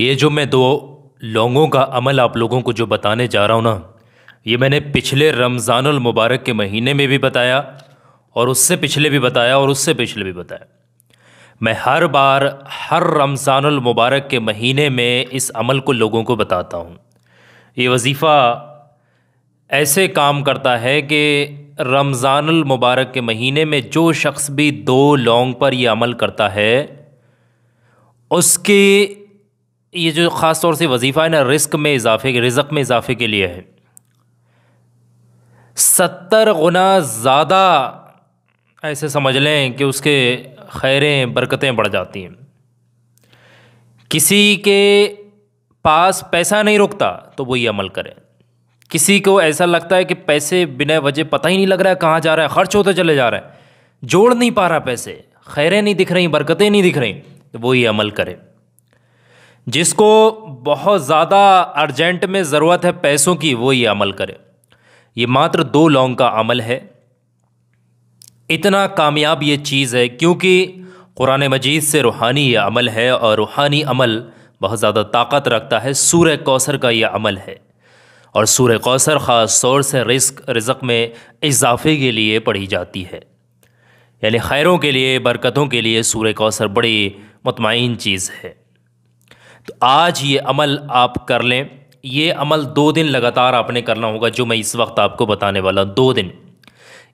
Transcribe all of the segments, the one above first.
ये जो मैं दो लोगों का अमल आप लोगों को जो बताने जा रहा हूँ ना ये मैंने पिछले रमज़ानुल मुबारक के महीने में भी बताया और उससे पिछले भी बताया और उससे पिछले भी बताया मैं हर बार हर रमज़ानुल मुबारक के महीने में इस अमल को लोगों को बताता हूँ ये वजीफ़ा ऐसे काम करता है कि रमज़ानुल मुबारक के महीने में जो शख्स भी दो लौंग पर यह अमल करता है उसके ये जो ख़ास तौर से वजीफ़ा है ना रिस्क में इजाफे के रिजक में इजाफे के लिए है सत्तर गुना ज़्यादा ऐसे समझ लें कि उसके खैरें बरकतें बढ़ जाती हैं किसी के पास पैसा नहीं रुकता तो वो ये अमल करें किसी को ऐसा लगता है कि पैसे बिना वजह पता ही नहीं लग रहा है कहाँ जा रहा है खर्च होते चले जा रहा है जोड़ नहीं पा रहा पैसे खैरें नहीं दिख रही बरकतें नहीं दिख रही तो वो ये अमल करें जिसको बहुत ज़्यादा अर्जेंट में ज़रूरत है पैसों की वो ये अमल करे ये मात्र दो लौंग का अमल है इतना कामयाब ये चीज़ है क्योंकि कुरान मजीद से रूहानी ये अमल है और रूहानी अमल बहुत ज़्यादा ताकत रखता है सूर्य कौसर का यह अमल है और सूर्य कौसर ख़ास तौर से रिस्क रिजक में इजाफे के लिए पढ़ी जाती है यानी खैरों के लिए बरकतों के लिए सूर्य कौसर बड़ी मतम चीज़ है तो आज ये अमल आप कर लें ये अमल दो दिन लगातार आपने करना होगा जो मैं इस वक्त आपको बताने वाला हूँ दो दिन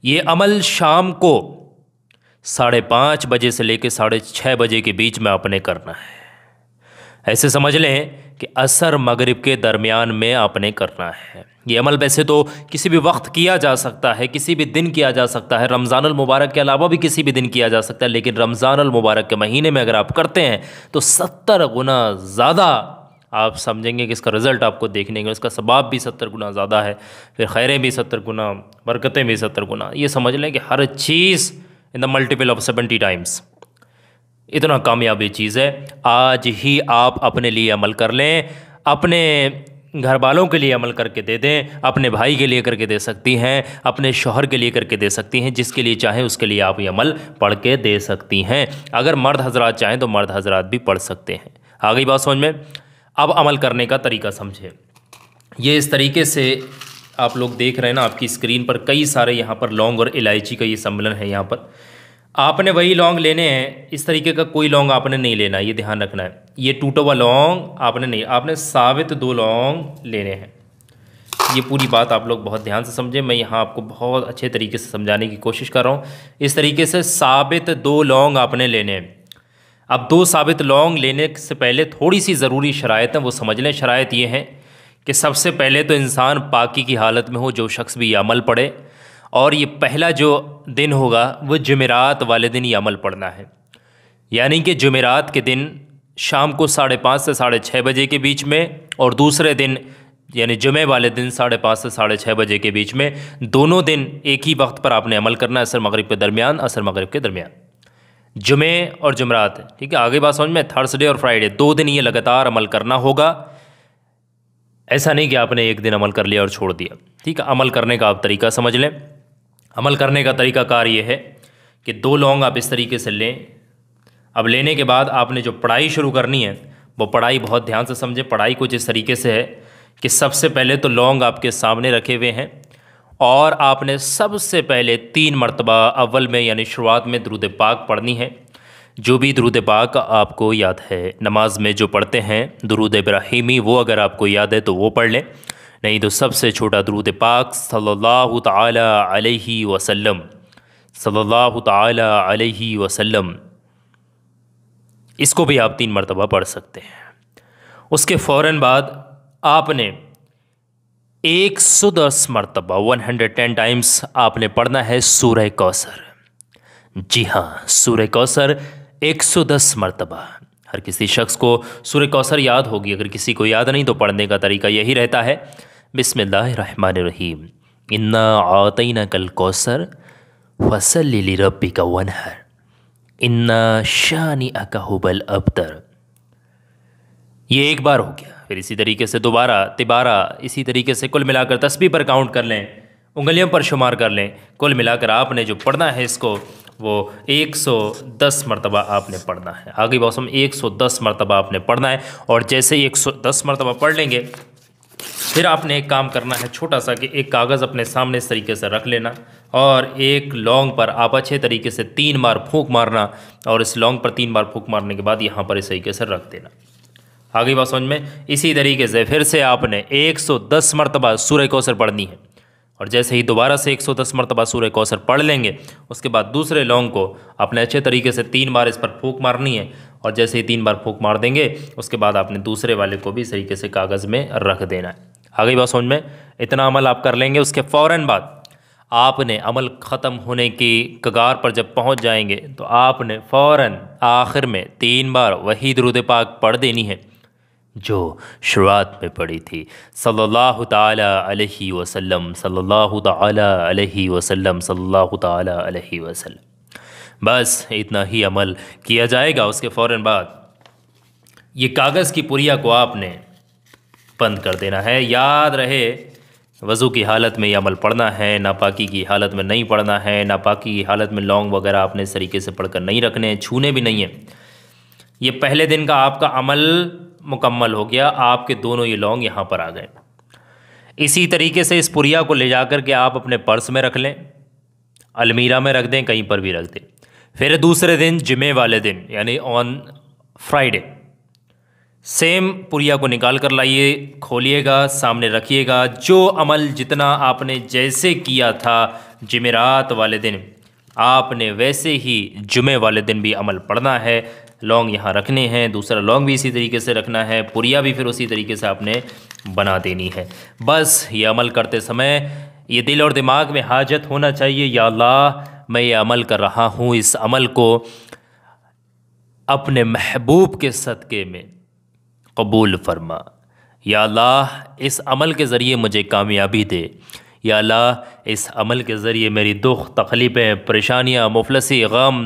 ये अमल शाम को साढ़े पाँच बजे से लेकर साढ़े छः बजे के बीच में आपने करना है ऐसे समझ लें कि असर मगरिब के दरमियान में आपने करना है ये अमल वैसे तो किसी भी वक्त किया जा सकता है किसी भी दिन किया जा सकता है रमज़ान मुबारक के अलावा भी किसी भी दिन किया जा सकता है लेकिन रमज़ान मुबारक के महीने में अगर आप करते हैं तो सत्तर गुना ज़्यादा आप समझेंगे कि इसका रिज़ल्ट आपको देखने को इसका सबाब भी सत्तर गुना ज़्यादा है फिर खैरें भी सत्तर गुना बरकतें भी सत्तर गुना ये समझ लें कि हर चीज़ in the multiple of seventy times इतना कामयाबी चीज़ है आज ही आप अपने लिए अमल कर लें अपने घर वालों के लिए अमल करके दे दें अपने भाई के लिए करके दे सकती हैं अपने शोहर के लिए करके दे सकती हैं जिसके लिए चाहें उसके लिए आप ये अमल पढ़ के दे सकती हैं अगर मर्द हजरात चाहें तो मर्द हजरात भी पढ़ सकते हैं आ गई बात समझ में अब अमल करने का तरीका समझें ये इस तरीके से आप लोग देख रहे हैं ना आपकी स्क्रीन पर कई सारे यहाँ पर लौंग और इलायची का ये सम्मेलन है यहाँ पर आपने वही लॉन्ग लेने हैं इस तरीके का कोई लॉन्ग आपने नहीं लेना ये ध्यान रखना है ये टूटा हुआ लॉन्ग आपने नहीं आपने साबित दो लॉन्ग लेने हैं ये पूरी बात आप लोग बहुत ध्यान से समझें मैं यहाँ आपको बहुत अच्छे तरीके से समझाने की कोशिश कर रहा हूँ इस तरीके से साबित दो लॉन्ग आपने लेने हैं अब दो साबित लॉन्ग लेने से पहले थोड़ी सी ज़रूरी शरात हैं वो समझ लें शरात ये हैं कि सबसे पहले तो इंसान पाकि की हालत में हो जो शख्स भी अमल पड़े और ये पहला जो दिन होगा वो जुमेरात वाले दिन ये अमल पड़ना है यानी कि जुमेरात के दिन शाम को साढ़े पाँच से साढ़े छः बजे के बीच में और दूसरे दिन यानी जुमे वाले दिन साढ़े पाँच से साढ़े छः बजे के बीच में दोनों दिन एक ही वक्त पर आपने अमल करना है असर मगरब के दरमियान असर मगरब के दरमियान जुमे और जुमरात ठीक है आगे बात समझ में थर्सडे और फ्राइडे दो दिन ये लगातार अमल करना होगा ऐसा नहीं कि आपने एक दिन अमल कर लिया और छोड़ दिया ठीक है अमल करने का आप तरीका समझ लें अमल करने का तरीकाकार ये है कि दो लौंग आप इस तरीके से लें अब लेने के बाद आपने जो पढ़ाई शुरू करनी है वो पढ़ाई बहुत ध्यान से समझें पढ़ाई कुछ इस तरीके से है कि सबसे पहले तो लौंग आपके सामने रखे हुए हैं और आपने सबसे पहले तीन मरतबा अव्वल में यानी शुरुआत में द्रुद पाक पढ़नी है जो भी द्रुद पाक आपको याद है नमाज में जो पढ़ते हैं दरुद इब्राहिमी वो अगर आपको याद है तो वो पढ़ लें नहीं तो सबसे छोटा दरूद पाक सल्लल्लाहु ताला अलैहि वसल्लम सल्लल्लाहु अलैहि वसल्लम इसको भी आप तीन मरतबा पढ़ सकते हैं उसके फ़ौर बाद आपने एक सौ दस मरतबा वन हंड्रेड टेन टाइम्स आपने पढ़ना है सूर्य कौसर जी हाँ सूर्य कौसर एक सौ दस मरतबा हर किसी शख्स को सूर्य कौसर याद होगी अगर किसी को याद नहीं तो पढ़ने का तरीका यही रहता है बिसमीम इन्ना आतना कल कौसर फसल रबी का वनहर इन्ना शानी अकाहुबल अबतर ये एक बार हो गया फिर इसी तरीके से दोबारा तिबारा इसी तरीके से कुल मिलाकर तस्बी पर काउंट कर लें उंगलियों पर शुमार कर लें कुल मिलाकर आपने जो पढ़ना है इसको वो 110 मरतबा आपने पढ़ना है आगे मौसम 110 मरतबा आपने पढ़ना है और जैसे ही 110 मरतबा पढ़ लेंगे फिर आपने एक काम करना है छोटा सा कि एक कागज़ अपने सामने इस तरीके से रख लेना और एक लॉन्ग पर आप अच्छे तरीके से तीन बार फूक मारना और इस लॉन्ग पर तीन बार फूक मारने के बाद यहाँ पर इस तरीके से रख देना आगे बात समझ में इसी तरीके से फिर से आपने 110 मरतबा सूर्य कौशर पढ़नी है और जैसे ही दोबारा से 110 मरतबा सूर्य कौशर पढ़ लेंगे उसके बाद दूसरे लॉन्ग को आपने अच्छे तरीके से तीन बार इस पर फूक मारनी है और जैसे ही तीन बार फूक मार देंगे उसके बाद आपने दूसरे वाले को भी इस तरीके से कागज़ में रख देना है आ गई बात समझ में इतना अमल आप कर लेंगे उसके फ़ौर बाद आपने अमल ख़त्म होने की कगार पर जब पहुंच जाएंगे तो आपने फ़ौर आखिर में तीन बार वही दरुद पाक पढ़ देनी है जो शुरुआत में पढ़ी थी सल्लल्लाहु ताला अलैहि वसल्लम सल्लल्लाहु अलैहि वसल्लम सल्लल्लाहु अलैहि वसल्लम बस इतना ही अमल किया जाएगा उसके फ़ौर बाद ये कागज़ की पुरिया को आपने बंद कर देना है याद रहे वज़ू की हालत में ये अमल पढ़ना है नापाकी की हालत में नहीं पढ़ना है नापाकी की हालत में लौंग वगैरह आपने इस तरीके से पढ़कर नहीं रखने हैं छूने भी नहीं हैं ये पहले दिन का आपका अमल मुकम्मल हो गया आपके दोनों ये लौंग यहाँ पर आ गए इसी तरीके से इस पुरिया को ले जा कर के आप अपने पर्स में रख लें अलमीरा में रख दें कहीं पर भी रख दें फिर दूसरे दिन जुमे वाले दिन यानी ऑन फ्राइडे सेम पुरिया को निकाल कर लाइए खोलिएगा सामने रखिएगा जो अमल जितना आपने जैसे किया था जमेरात वाले दिन आपने वैसे ही जुमे वाले दिन भी अमल पढ़ना है लॉन्ग यहाँ रखने हैं दूसरा लॉन्ग भी इसी तरीके से रखना है पुरिया भी फिर उसी तरीके से आपने बना देनी है बस ये अमल करते समय ये दिल और दिमाग में हाजत होना चाहिए या अल्लाह मैं ये अमल कर रहा हूँ इस अमल को अपने महबूब के सदक़े में कबूल फरमा या अल्लाह इस अमल के ज़रिए मुझे कामयाबी दे या अल्लाह इस अमल के ज़रिए मेरी दुख तकलीफ़ें परेशानियाँ मुफलसी गम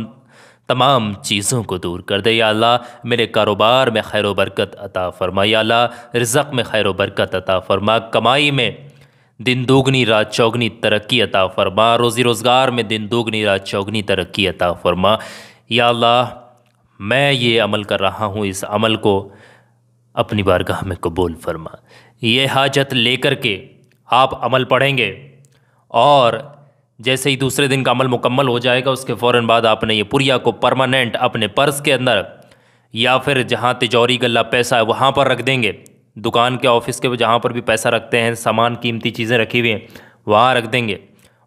तमाम चीज़ों को दूर कर दे या अल्लाह मेरे कारोबार में खैर बरकत अता फरमा या अल्लाह रिज़क में खैर बरकत अता फरमा कमाई में दिन दोगुनी रात चौगनी तरक्की अता फरमा रोज़ी रोज़गार में दिन दोगुनी रात चौगनी तरक्की अता फरमा या अल्लाह मैं ये अमल कर रहा हूँ इस अमल को अपनी बारगाह में कबूल फरमा ये हाजत लेकर के आप अमल पढ़ेंगे और जैसे ही दूसरे दिन का अमल मुकम्मल हो जाएगा उसके फ़ौर बाद आपने ये पुरिया को परमानेंट अपने पर्स के अंदर या फिर जहाँ तिजौरी गला पैसा है वहाँ पर रख देंगे दुकान के ऑफिस के जहाँ पर भी पैसा रखते हैं सामान कीमती चीज़ें रखी हुई हैं वहाँ रख देंगे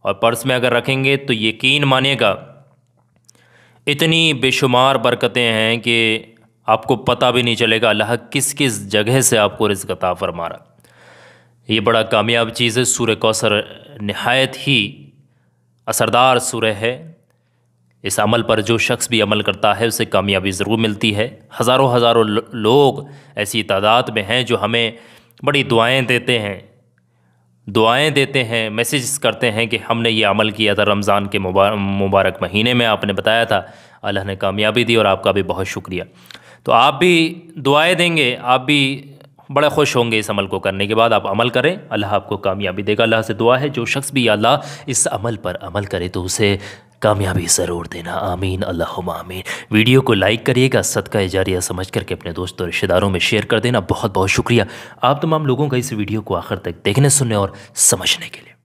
और पर्स में अगर रखेंगे तो यकीन मानेगा इतनी बेशुमार बरकतें हैं कि आपको पता भी नहीं चलेगा अल्लाह किस किस जगह से आपको रिज्क अता फरमा रहा ये बड़ा कामयाब चीज़ है सूर्य कौसर नहायत ही असरदार सूर्य है इस अमल पर जो शख्स भी अमल करता है उसे कामयाबी ज़रूर मिलती है हज़ारों हज़ारों लोग ऐसी तादाद में हैं जो हमें बड़ी दुआएं देते हैं दुआएं देते हैं मैसेज करते हैं कि हमने ये अमल किया था रमज़ान के मुबारक महीने में आपने बताया था अल्लाह ने कामयाबी दी और आपका भी बहुत शुक्रिया तो आप भी दुआएं देंगे आप भी बड़े खुश होंगे इस अमल को करने के बाद आप अमल करें अल्लाह आपको कामयाबी देगा अल्लाह से दुआ है जो शख्स भी अल्लाह इस अमल पर अमल करे तो उसे कामयाबी ज़रूर देना आमीन अल्लाह आमीन वीडियो को लाइक करिएगा सदका इजारिया समझ करके अपने दोस्तों और रिश्तेदारों में शेयर कर देना बहुत बहुत शुक्रिया आप तमाम लोगों का इस वीडियो को आखिर तक देखने सुनने और समझने के लिए